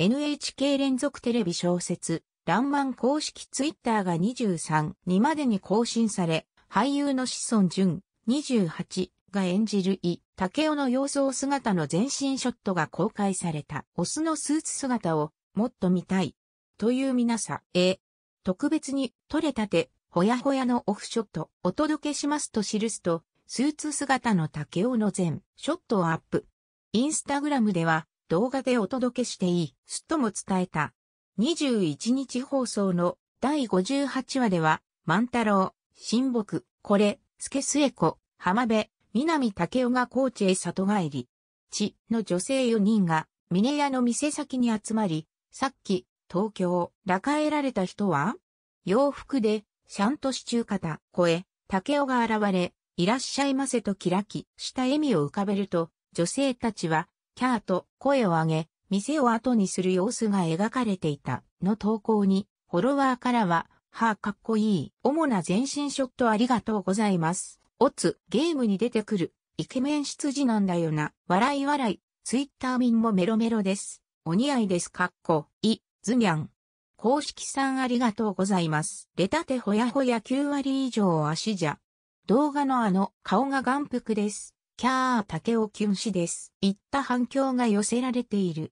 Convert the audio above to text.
NHK 連続テレビ小説、ランまン公式ツイッターが23にまでに更新され、俳優の志尊淳28が演じる井竹雄の様相姿の全身ショットが公開された。オスのスーツ姿をもっと見たい。という皆さんえ、特別に撮れたて、ほやほやのオフショットお届けしますと記すと、スーツ姿の竹雄の全ショットをアップ。インスタグラムでは、動画でお届けしていい、すとも伝えた。21日放送の第58話では、万太郎、新木、これ、助末子、浜辺、南武雄が高知へ里帰り。地の女性4人が、峰屋の店先に集まり、さっき、東京、らかえられた人は洋服で、シャンとし中型、声、竹雄が現れ、いらっしゃいませとキラキした笑みを浮かべると、女性たちはキャーと声を上げ、店を後にする様子が描かれていたの投稿に、フォロワーからは、はあ、かっこいい。主な全身ショットありがとうございます。オツ、ゲームに出てくる。イケメン羊なんだよな。笑い笑い。ツイッター民もメロメロです。お似合いです。かっこ、い、ずにゃん。公式さんありがとうございます。レタテほやほや9割以上足じゃ。動画のあの、顔が眼福です。キャー竹尾キュン氏です。いった反響が寄せられている。